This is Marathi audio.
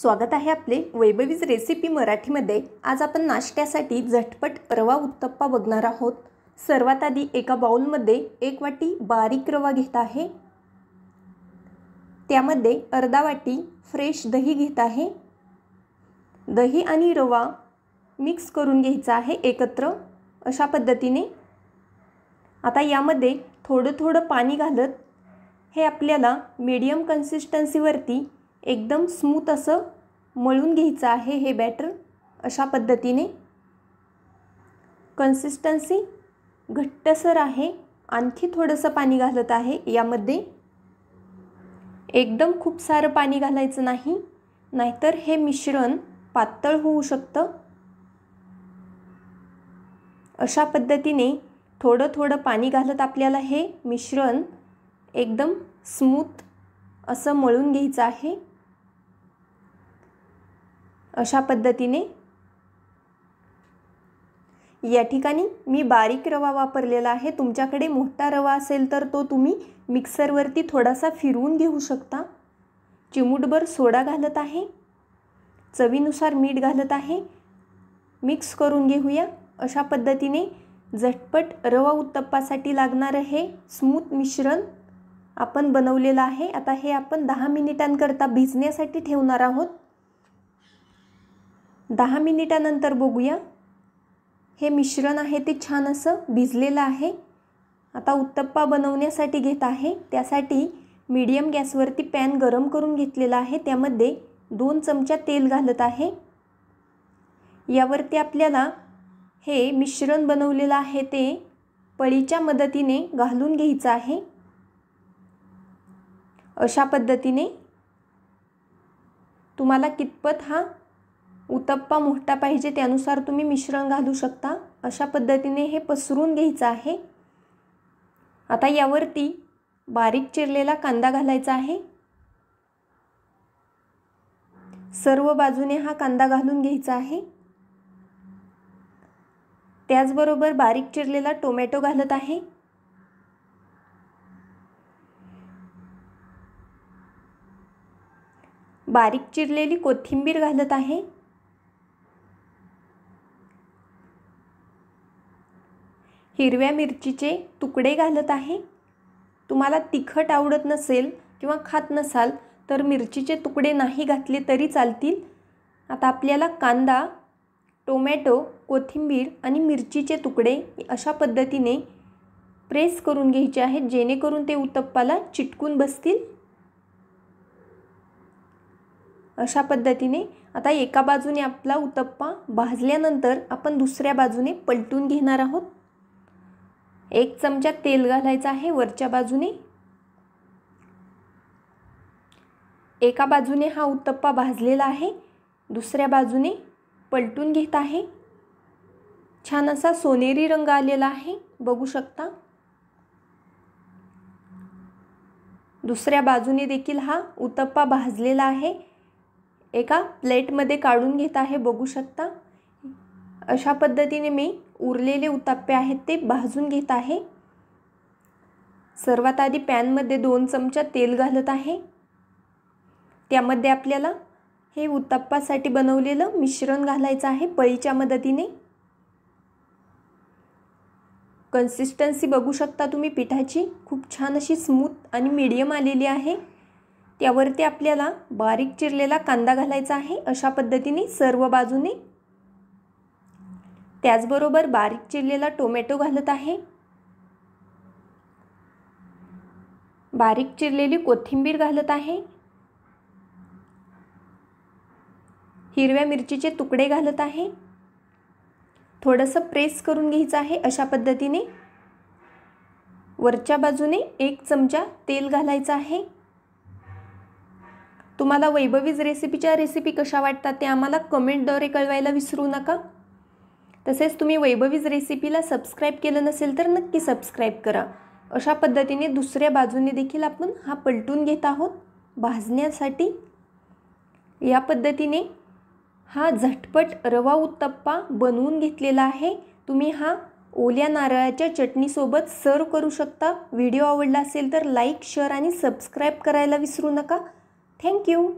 स्वागत आहे आपले वैभवीज रेसिपी मराठीमध्ये आज आपण नाश्त्यासाठी झटपट रवा उत्तप्पा बघणार आहोत सर्वात आधी एका बाउलमध्ये एक वाटी बारीक रवा घेत आहे त्यामध्ये अर्धा वाटी फ्रेश दही घेत आहे दही आणि रवा मिक्स करून घ्यायचा आहे एकत्र अशा पद्धतीने आता यामध्ये थोडं थोडं पाणी घालत हे आपल्याला मीडियम कन्सिस्टन्सीवरती एकदम स्मूथ असं मळून घ्यायचं आहे हे बॅटर अशा पद्धतीने कन्सिस्टन्सी घट्टसर आहे आणखी थोडंसं पाणी घालत आहे यामध्ये एकदम खूप सारं पाणी घालायचं नाही नाहीतर हे मिश्रण पातळ होऊ शकतं अशा पद्धतीने थोडं थोडं पाणी घालत आपल्याला हे मिश्रण एकदम स्मूथ असं मळून घ्यायचं आहे अशा पद्धतीने या ठिकाणी मी बारीक रवा वापरलेला आहे तुमच्याकडे मोठा रवा असेल तर तो तुम्ही मिक्सरवरती थोडासा फिरवून घेऊ शकता चिमूटभर सोडा घालत आहे चवीनुसार मीठ घालत आहे मिक्स करून घेऊया अशा पद्धतीने झटपट रवा उत्तप्पासाठी लागणारं हे स्मूथ मिश्रण आपण बनवलेलं आहे आता हे आपण दहा मिनिटांकरता भिजण्यासाठी ठेवणार आहोत दहा मिनिटानंतर बघूया हे मिश्रण आहे ते छान असं भिजलेलं आहे आता उत्तप्पा बनवण्यासाठी घेत आहे त्यासाठी मीडियम गॅसवरती पॅन गरम करून घेतलेला आहे त्यामध्ये दोन चमचा तेल घालत आहे यावरती आपल्याला हे मिश्रण बनवलेलं आहे ते पळीच्या मदतीने घालून घ्यायचं आहे अशा पद्धतीने तुम्हाला कितपत हा उतप्पा मोठा पाहिजे त्यानुसार तुम्ही मिश्रण घालू शकता अशा पद्धतीने हे पसरून घ्यायचं आहे आता यावरती बारीक चिरलेला कांदा घालायचा आहे सर्व बाजूने हा कांदा घालून घ्यायचा आहे त्याचबरोबर बारीक चिरलेला टोमॅटो घालत आहे बारीक चिरलेली कोथिंबीर घालत आहे हिरव्या मिरचीचे तुकडे घालत आहे तुम्हाला तिखट आवडत नसेल किंवा खात नसाल तर मिरचीचे तुकडे नाही घातले तरी चालतील आता आपल्याला कांदा टोमॅटो कोथिंबीर आणि मिरचीचे तुकडे अशा पद्धतीने प्रेस करून घ्यायचे आहेत जेणेकरून ते उत्तप्पाला चिटकून बसतील अशा पद्धतीने आता एका बाजूने आपला उत्तप्पा भाजल्यानंतर आपण दुसऱ्या बाजूने पलटून घेणार आहोत एक चमचा तेल घालायचं आहे वरच्या बाजूने एका बाजूने हा उत्तप्पा भाजलेला आहे दुसऱ्या बाजूने पलटून घेत आहे छान असा सोनेरी रंग आलेला आहे बघू शकता दुसऱ्या बाजूने देखील हा उत्तप्पा भाजलेला आहे एका प्लेटमध्ये काढून घेत आहे बघू शकता अशा पद्धतीने मी उरलेले उत्ताप्पे आहेत ते भाजून घेत आहे सर्वात आधी पॅनमध्ये दोन चमचा तेल घालत आहे त्यामध्ये आपल्याला हे उत्ताप्पासाठी बनवलेलं मिश्रण घालायचं आहे पळीच्या मदतीने कन्सिस्टन्सी बघू शकता तुम्ही पिठाची खूप छान अशी स्मूथ आणि मीडियम आलेली आहे त्यावरती आपल्याला बारीक चिरलेला कांदा घालायचा आहे अशा पद्धतीने सर्व बाजूने त्याचबरोबर बारीक चिरलेला टोमॅटो घालत आहे बारीक चिरलेली कोथिंबीर घालत आहे हिरव्या मिरचीचे तुकडे घालत आहे थोडंसं प्रेस करून घ्यायचं आहे अशा पद्धतीने वरच्या बाजूने एक चमचा तेल घालायचं आहे तुम्हाला वैभवीज रेसिपीच्या रेसिपी कशा वाटतात ते आम्हाला कमेंटद्वारे कळवायला विसरू नका तसेच तुम्ही वैभवीज रेसिपीला सबस्क्राईब केलं नसेल तर नक्की सबस्क्राईब करा अशा पद्धतीने दुसऱ्या बाजूने देखील आपण हा पलटून घेत आहोत भाजण्यासाठी या पद्धतीने हा झटपट रवा उत्तप्पा बनवून घेतलेला आहे तुम्ही हा ओल्या नारळाच्या चटणीसोबत सर्व करू शकता व्हिडिओ आवडला असेल तर लाईक शेअर आणि सबस्क्राईब करायला विसरू नका थँक्यू